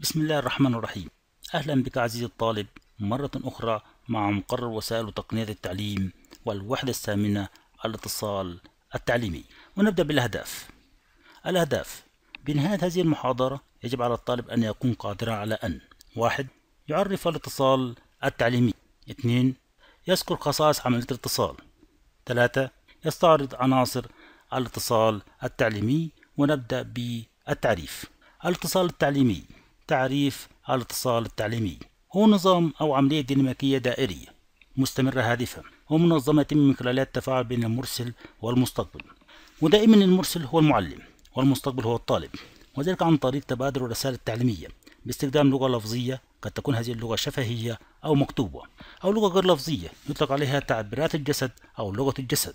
بسم الله الرحمن الرحيم أهلا بك عزيزي الطالب مرة أخرى مع مقرر وسائل وتقنية التعليم والوحدة الثامنة الاتصال التعليمي ونبدأ بالأهداف الأهداف بنهاية هذه المحاضرة يجب على الطالب أن يكون قادرا على أن واحد يعرف الاتصال التعليمي اثنين يذكر خصائص عملية الاتصال ثلاثة يستعرض عناصر الاتصال التعليمي ونبدأ بالتعريف الاتصال التعليمي تعريف الاتصال التعليمي هو نظام أو عملية ديناميكية دائرية مستمرة هادفة ومنظمة يتم من خلالها التفاعل بين المرسل والمستقبل ودائما المرسل هو المعلم والمستقبل هو الطالب وذلك عن طريق تبادل الرسائل التعليمية باستخدام لغة لفظية قد تكون هذه اللغة شفهية أو مكتوبة أو لغة غير لفظية يطلق عليها تعبيرات الجسد أو لغة الجسد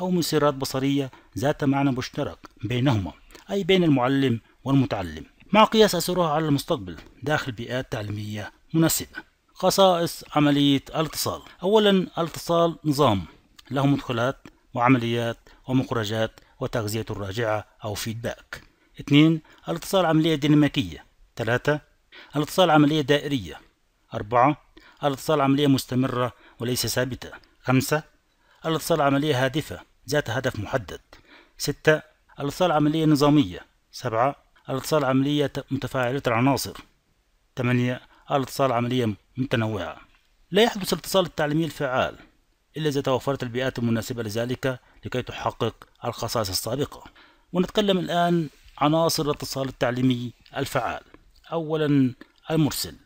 أو مسيرات بصرية ذات معنى مشترك بينهما أي بين المعلم والمتعلم مع قياس أثرها على المستقبل داخل بيئات تعليمية مناسبة خصائص عملية الاتصال أولا الاتصال نظام له مدخلات وعمليات ومخرجات وتغذية راجعة أو فيدباك اثنين الاتصال عملية ديناميكية ثلاثة الاتصال عملية دائرية أربعة الاتصال عملية مستمرة وليس ثابتة خمسة الاتصال عملية هادفة ذات هدف محدد ستة الاتصال عملية نظامية سبعة الاتصال عملية متفاعلة العناصر 8 الاتصال عملية متنوعة لا يحدث الاتصال التعليمي الفعال إلا إذا توفرت البيئات المناسبة لذلك لكي تحقق الخصائص السابقة ونتكلم الآن عناصر الاتصال التعليمي الفعال أولا المرسل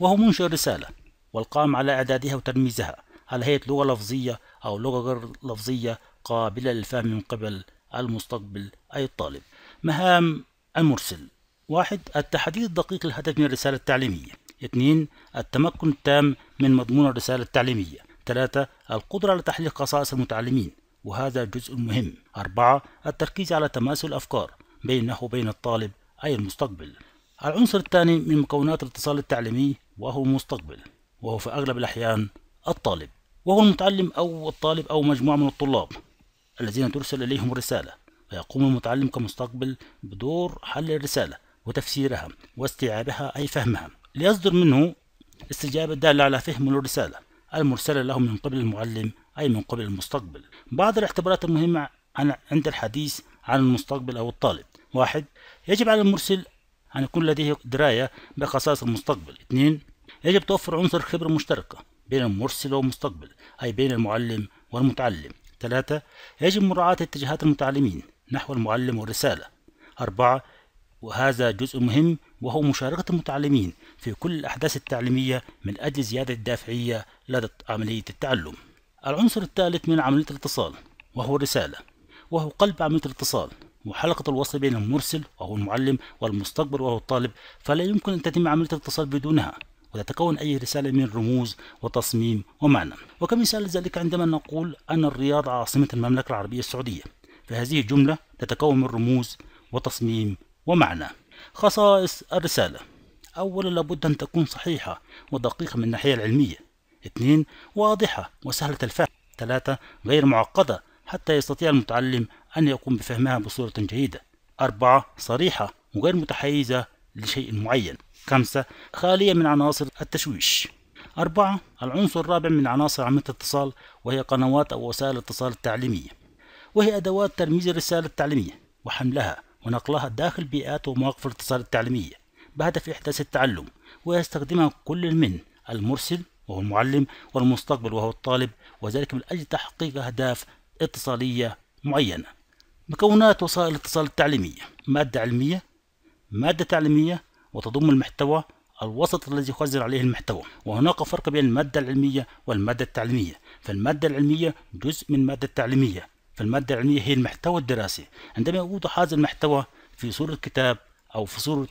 وهو منشئ الرسالة والقام على إعدادها وترميزها على هيئة لغة لفظية أو لغة غير لفظية قابلة للفهم من قبل المستقبل أي الطالب مهام المرسل واحد التحديد الدقيق للهدف من الرسالة التعليمية اثنين التمكن التام من مضمون الرسالة التعليمية ثلاثة القدرة على تحليل خصائص المتعلمين وهذا جزء مهم أربعة التركيز على تماثل الأفكار بينه وبين الطالب أي المستقبل العنصر الثاني من مكونات الاتصال التعليمي وهو المستقبل وهو في أغلب الأحيان الطالب وهو المتعلم أو الطالب أو مجموعة من الطلاب الذين ترسل إليهم الرسالة فيقوم المتعلم كمستقبل بدور حل الرسالة وتفسيرها واستيعابها أي فهمها ليصدر منه استجابة دالة على فهم الرسالة المرسلة له من قبل المعلم أي من قبل المستقبل بعض الاعتبارات المهمة عند الحديث عن المستقبل أو الطالب واحد يجب على المرسل أن يكون لديه دراية بخصائص المستقبل اثنين يجب توفر عنصر خبرة مشتركة بين المرسل والمستقبل أي بين المعلم والمتعلم ثلاثة يجب مراعاة اتجاهات المتعلمين نحو المعلم والرسالة أربعة وهذا جزء مهم وهو مشاركة المتعلمين في كل الأحداث التعليمية من أجل زيادة الدافعية لدى عملية التعلم العنصر الثالث من عملية الاتصال وهو الرسالة وهو قلب عملية الاتصال وحلقة الوصل بين المرسل وهو المعلم والمستقبل وهو الطالب فلا يمكن أن تتم عملية الاتصال بدونها وتتكون أي رسالة من رموز وتصميم ومعنى وكمثال لذلك عندما نقول أن الرياض عاصمة المملكة العربية السعودية فهذه الجملة تتكون من رموز وتصميم ومعنى خصائص الرسالة أولا لابد أن تكون صحيحة ودقيقة من الناحية العلمية اثنين واضحة وسهلة الفهم ثلاثة غير معقدة حتى يستطيع المتعلم أن يقوم بفهمها بصورة جيدة أربعة صريحة وغير متحيزة لشيء معين خمسة خالية من عناصر التشويش أربعة العنصر الرابع من عناصر عملية الاتصال وهي قنوات أو وسائل الاتصال التعليمية وهي أدوات ترميز الرسالة التعليمية وحملها ونقلها داخل بيئات ومواقف الاتصال التعليمية بهدف إحداث التعلم ويستخدمها كل من المرسل وهو المعلم والمستقبل وهو الطالب وذلك من أجل تحقيق أهداف اتصالية معينة مكونات وسائل الاتصال التعليمية مادة علمية مادة تعليمية وتضم المحتوى الوسط الذي يخزن عليه المحتوى وهناك فرق بين المادة العلمية والمادة التعليمية فالمادة العلمية جزء من المادة التعليمية فالمادة العلمية هي المحتوى الدراسي عندما يوضح هذا المحتوى في صورة كتاب أو في صورة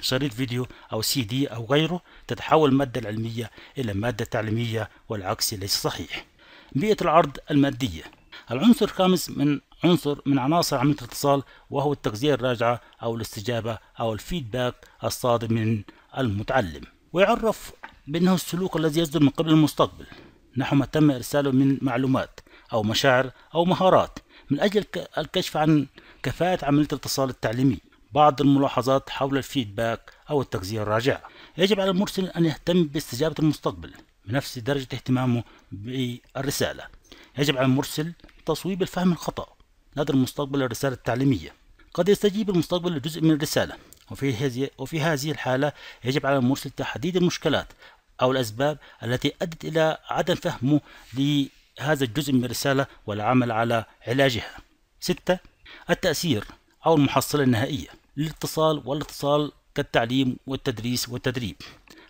شريط فيديو أو سي دي أو غيره تتحول المادة العلمية إلى مادة تعليمية والعكس ليس صحيح بيئة العرض المادية العنصر الخامس من عنصر من عناصر عملية الاتصال وهو التغذية الراجعة أو الاستجابة أو الفيدباك الصادر من المتعلم ويعرف بأنه السلوك الذي يصدر من قبل المستقبل نحو ما تم إرساله من معلومات أو مشاعر أو مهارات من أجل الكشف عن كفاءة عملية الاتصال التعليمي بعض الملاحظات حول الفيدباك أو التغذية الراجعة يجب على المرسل أن يهتم باستجابة المستقبل بنفس درجة اهتمامه بالرسالة يجب على المرسل تصويب الفهم الخطأ لدى المستقبل الرسالة التعليمية قد يستجيب المستقبل لجزء من الرسالة وفي هذه وفي هذه الحالة يجب على المرسل تحديد المشكلات أو الأسباب التي أدت إلى عدم فهمه هذا الجزء من الرسالة والعمل على علاجها. 6. التأثير أو المحصلة النهائية للاتصال والاتصال كالتعليم والتدريس والتدريب.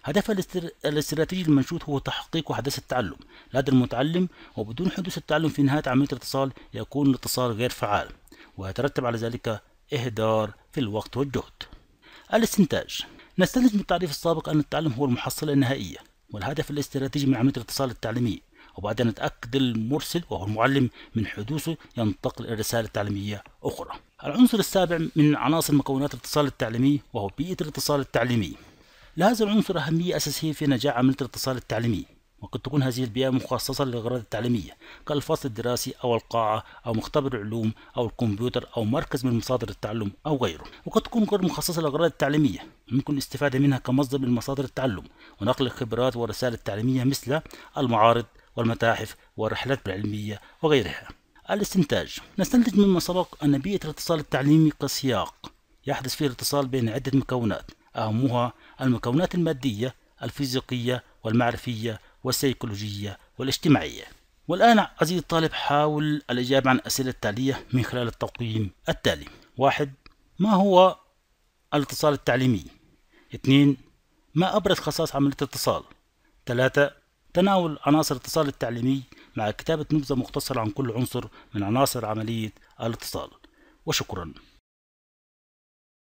هدفها الاستراتيجي المنشود هو تحقيق حدث التعلم لدى المتعلم وبدون حدوث التعلم في نهاية عملية الاتصال يكون الاتصال غير فعال ويترتب على ذلك إهدار في الوقت والجهد. الاستنتاج نستنتج من التعريف السابق أن التعلم هو المحصلة النهائية والهدف الاستراتيجي من عملية الاتصال التعليمي وبعدين يتأكد المرسل وهو المعلم من حدوثه ينتقل إلى رسالة تعليمية أخرى العنصر السابع من عناصر مكونات الاتصال التعليمي وهو بيئة الاتصال التعليمي لهذا العنصر أهمية أساسية في نجاح عملية الاتصال التعليمي وقد تكون هذه البيئة مخصصة للأغراض التعليمية كالفصل الدراسي أو القاعة أو مختبر العلوم أو الكمبيوتر أو مركز من مصادر التعلم أو غيره وقد تكون غير مخصصة للأغراض التعليمية يمكن الاستفادة منها كمصدر من مصادر التعلم ونقل الخبرات والرسائل التعليمية مثل المعارض والمتاحف والرحلات العلمية وغيرها الاستنتاج نستنتج مما سبق أن بيئة الاتصال التعليمي كسياق يحدث فيه الاتصال بين عدة مكونات أهمها المكونات المادية الفيزيقية والمعرفية والسيكولوجية والاجتماعية والآن عزيزي الطالب حاول الإجابة عن الأسئلة التالية من خلال التقييم التالي واحد ما هو الاتصال التعليمي؟ اثنين ما أبرز خصائص عملية الاتصال؟ ثلاثة تناول عناصر الاتصال التعليمي مع كتابة نبذة مختصرة عن كل عنصر من عناصر عملية الاتصال وشكراً